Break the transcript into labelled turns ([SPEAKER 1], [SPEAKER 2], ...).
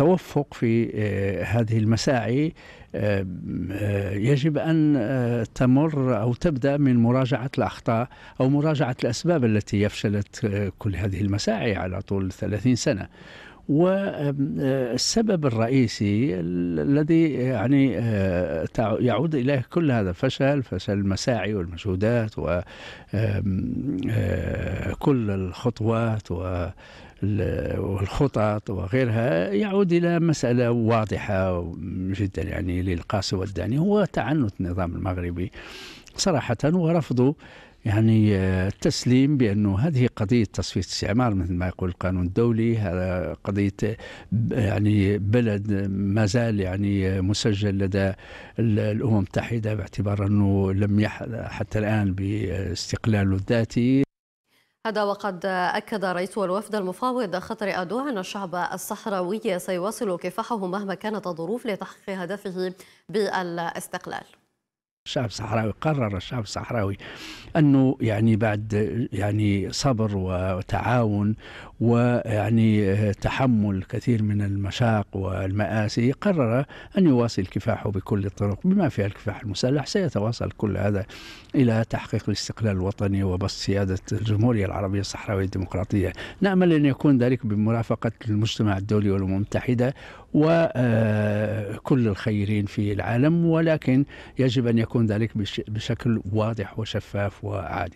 [SPEAKER 1] التوفق في آه، هذه المساعي آه، آه، يجب ان تمر او تبدا من مراجعه الاخطاء او مراجعه الاسباب التي يفشلت كل هذه المساعي على طول 30 سنه والسبب الرئيسي الذي يعني يعود اليه كل هذا الفشل فشل المساعي والمجهودات و كل الخطوات والخطط وغيرها يعود إلى مسألة واضحة جدا يعني للقاسي والداني هو تعنت النظام المغربي صراحة ورفضه يعني التسليم بانه هذه قضيه تصفيه استعمار مثل ما يقول القانون الدولي هذا قضيه يعني بلد ما زال يعني مسجل لدى الامم المتحده باعتبار انه لم يحظى حتى الان باستقلاله الذاتي
[SPEAKER 2] هذا وقد أكد رئيس الوفد المفاوض خطر أدو أن الشعب الصحراوي سيواصل كفاحه مهما كانت الظروف لتحقيق هدفه بالاستقلال
[SPEAKER 1] الشعب الصحراوي قرر الشعب الصحراوي انه يعني بعد يعني صبر وتعاون ويعني تحمل كثير من المشاق والمآسي قرر ان يواصل كفاحه بكل الطرق بما فيها الكفاح المسلح سيتواصل كل هذا الى تحقيق الاستقلال الوطني وبسط سياده الجمهوريه العربيه الصحراويه الديمقراطيه نامل ان يكون ذلك بمرافقه المجتمع الدولي والامم المتحده وكل الخيرين في العالم ولكن يجب ان يكون يكون ذلك بشكل واضح وشفاف وعادي